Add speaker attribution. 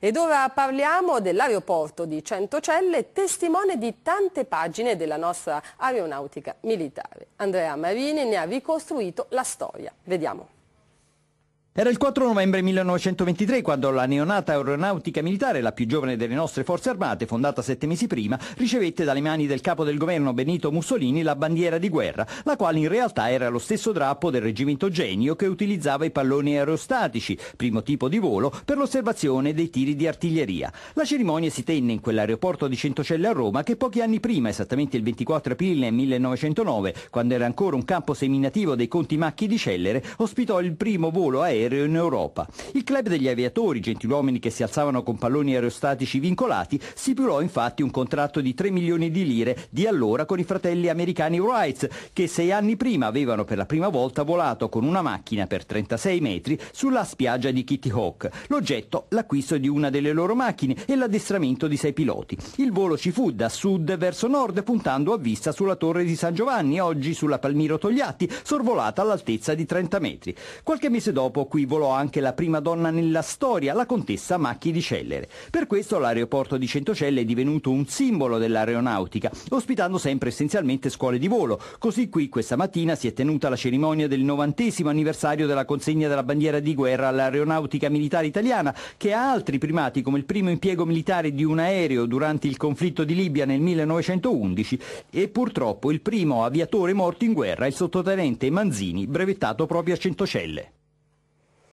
Speaker 1: Ed ora parliamo dell'aeroporto di Centocelle, testimone di tante pagine della nostra aeronautica militare. Andrea Marini ne ha ricostruito la storia. Vediamo.
Speaker 2: Era il 4 novembre 1923 quando la neonata aeronautica militare, la più giovane delle nostre forze armate, fondata sette mesi prima, ricevette dalle mani del capo del governo Benito Mussolini la bandiera di guerra, la quale in realtà era lo stesso drappo del reggimento Genio che utilizzava i palloni aerostatici, primo tipo di volo, per l'osservazione dei tiri di artiglieria. La cerimonia si tenne in quell'aeroporto di Centocelle a Roma che pochi anni prima, esattamente il 24 aprile 1909, quando era ancora un campo seminativo dei conti macchi di Cellere, ospitò il primo volo aereo aereo in Europa. Il club degli aviatori, gentiluomini che si alzavano con palloni aerostatici vincolati, stipulò infatti un contratto di 3 milioni di lire di allora con i fratelli americani Wrights, che sei anni prima avevano per la prima volta volato con una macchina per 36 metri sulla spiaggia di Kitty Hawk. L'oggetto, l'acquisto di una delle loro macchine e l'addestramento di sei piloti. Il volo ci fu da sud verso nord puntando a vista sulla torre di San Giovanni, oggi sulla Palmiro Togliatti, sorvolata all'altezza di 30 metri. Qualche mese dopo qui volò anche la prima donna nella storia, la contessa Macchi di Cellere. Per questo l'aeroporto di Centocelle è divenuto un simbolo dell'aeronautica, ospitando sempre essenzialmente scuole di volo. Così qui questa mattina si è tenuta la cerimonia del 90 anniversario della consegna della bandiera di guerra all'aeronautica militare italiana, che ha altri primati come il primo impiego militare di un aereo durante il conflitto di Libia nel 1911 e purtroppo il primo aviatore morto in guerra, il sottotenente Manzini, brevettato proprio a Centocelle.